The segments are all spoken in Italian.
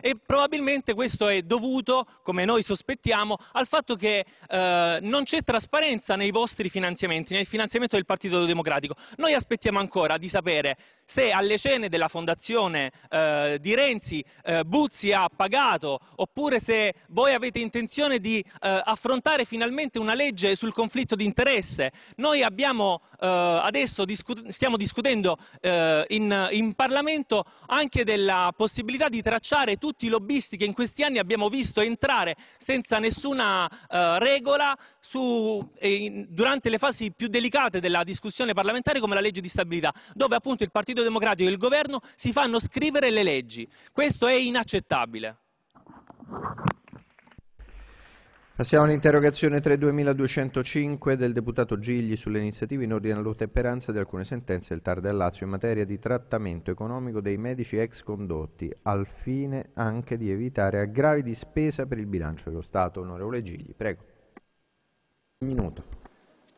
E probabilmente questo è dovuto, come noi sospettiamo, al fatto che eh, non c'è trasparenza nei vostri finanziamenti, nel finanziamento del Partito Democratico. Noi aspettiamo ancora di sapere se alle cene della fondazione eh, di Renzi eh, Buzzi ha pagato, oppure se voi avete intenzione di eh, affrontare finalmente una legge sul conflitto di interesse. Noi abbiamo, eh, adesso discu- stiamo discutendo eh, in, in, Parlamento anche della possibilità di tracciare tutti i lobbisti che in questi anni abbiamo visto entrare senza nessuna eh, regola su, durante le fasi più delicate della discussione parlamentare come la legge di stabilità, dove appunto il Partito Partito Democratico e il governo si fanno scrivere le leggi. Questo è inaccettabile. Passiamo all'interrogazione 3.2205 del deputato Gigli sulle iniziative in ordine all'ottemperanza di alcune sentenze del TAR del Lazio in materia di trattamento economico dei medici ex condotti, al fine anche di evitare aggravi di spesa per il bilancio dello Stato. Onorevole Gigli, prego. Un minuto.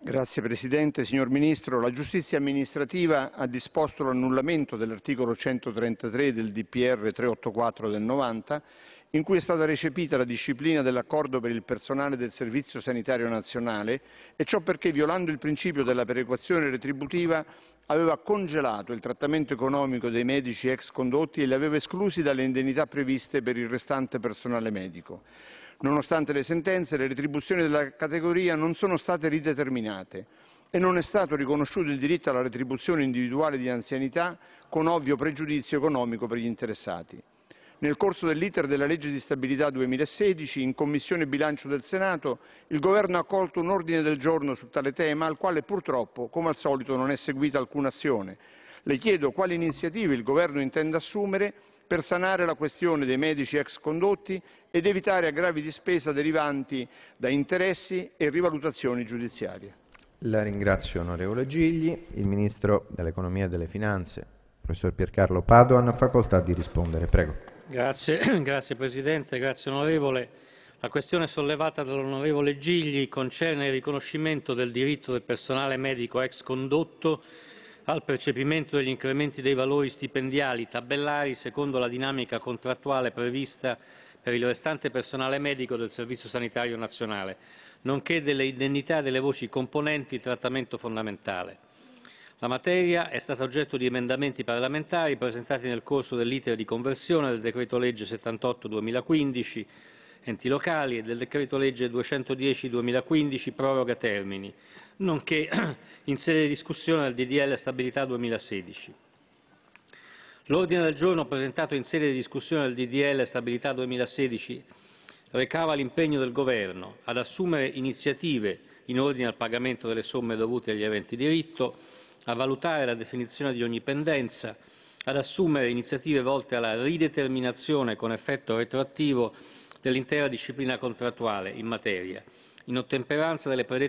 Grazie Presidente. Signor Ministro, la giustizia amministrativa ha disposto l'annullamento dell'articolo 133 del DPR 384 del 90, in cui è stata recepita la disciplina dell'accordo per il personale del Servizio Sanitario Nazionale e ciò perché, violando il principio della perequazione retributiva, aveva congelato il trattamento economico dei medici ex condotti e li aveva esclusi dalle indennità previste per il restante personale medico. Nonostante le sentenze, le retribuzioni della categoria non sono state rideterminate e non è stato riconosciuto il diritto alla retribuzione individuale di anzianità, con ovvio pregiudizio economico per gli interessati. Nel corso dell'*iter* della legge di stabilità 2016, in Commissione bilancio del Senato, il Governo ha accolto un ordine del giorno su tale tema, al quale purtroppo, come al solito, non è seguita alcuna azione. Le chiedo quali iniziative il Governo intende assumere per sanare la questione dei medici ex condotti ed evitare aggravi di spesa derivanti da interessi e rivalutazioni giudiziarie. La ringrazio onorevole Gigli. Il Ministro dell'Economia e delle Finanze, professor Piercarlo Padoan, ha facoltà di rispondere. Prego. Grazie, grazie Presidente, grazie onorevole. La questione sollevata dall'onorevole Gigli concerne il riconoscimento del diritto del personale medico ex condotto al percepimento degli incrementi dei valori stipendiali tabellari secondo la dinamica contrattuale prevista per il restante personale medico del Servizio Sanitario Nazionale, nonché delle indennità delle voci componenti il trattamento fondamentale. La materia è stata oggetto di emendamenti parlamentari presentati nel corso dell'iter di conversione del decreto legge 78 2015 enti locali e del decreto legge 210-2015 proroga termini, nonché in sede di discussione al DDL Stabilità 2016. L'ordine del giorno presentato in sede di discussione al DDL Stabilità 2016 recava l'impegno del Governo ad assumere iniziative in ordine al pagamento delle somme dovute agli aventi diritto, a valutare la definizione di ogni pendenza, ad assumere iniziative volte alla rideterminazione con effetto retroattivo dell'intera disciplina contrattuale in materia in ottemperanza delle predette